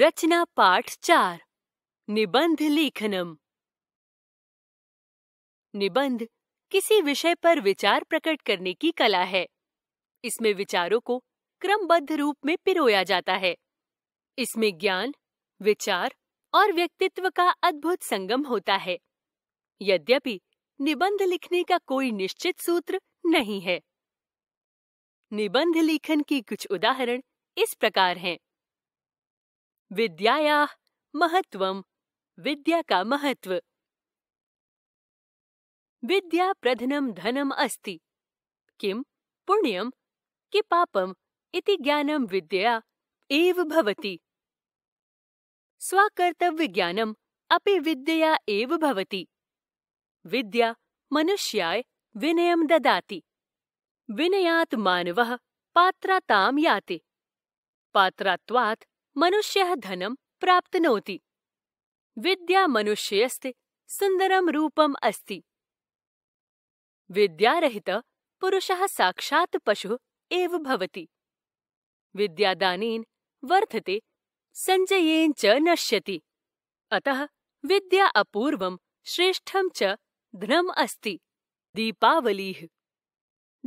रचना पाठ चार निबंध लेखनम निबंध किसी विषय पर विचार प्रकट करने की कला है इसमें विचारों को क्रमबद्ध रूप में पिरोया जाता है इसमें ज्ञान विचार और व्यक्तित्व का अद्भुत संगम होता है यद्यपि निबंध लिखने का कोई निश्चित सूत्र नहीं है निबंध लेखन की कुछ उदाहरण इस प्रकार हैं विद्याया महत्वम विद्या का महत्व विद्या प्रधनम धनम अस्ति किम पुण्यम कि पापम इति ज्ञानम विद्या एव भवति स्वकर्तव्य ज्ञानम अपि विद्या एव भवति विद्या मनुष्याय विनयम ददाति विनयात मानवः पात्रताम याति पात्रत्वात् मनुष्यः धनं प्राप्नोति विद्या मनुष्यस्ते सुन्दरं रूपम् अस्ति विद्यारहित पुरुषः साक्षात् पशुः एव भवति विद्यादानेन वर्धते सञ्जयेन च नश्यति अतः विद्या अपूर्वं श्रेष्ठं च धनम् अस्ति दीपावलीः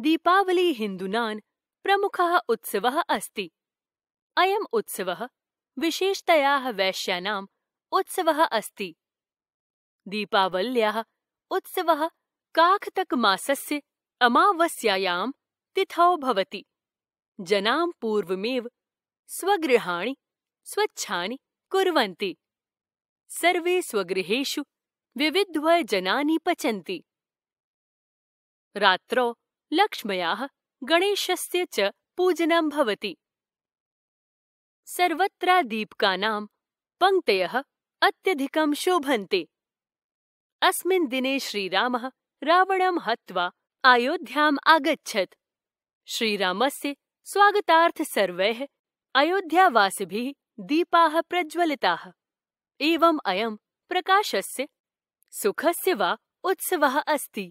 दीपावली हिन्दूनां प्रमुखः उत्सवः अस्ति अयम् उत्सवः विशेषतया वैश्यानाम् उत्सवः अस्ति दीपावल्याः उत्सवः काखतकमासस्य अमावस्या तिथौ भवति जनां पूर्वमेव स्वगृहाणि स्वच्छानि कुर्वन्ति सर्वे स्वगृहेषु विविध्वजनानि पचन्ति रात्रौ लक्ष्म्याः गणेशस्य च पूजनं भवति सर्वत्रा दीपकानां पङ्क्तयः अत्यधिकं शोभन्ते अस्मिन् दिने श्रीरामः रावणं हत्वा अयोध्याम् आगच्छत् श्रीरामस्य स्वागतार्थ सर्वैः अयोध्यावासिभिः दीपाः प्रज्वलिताः एवम् अयं प्रकाशस्य सुखस्य वा उत्सवः अस्ति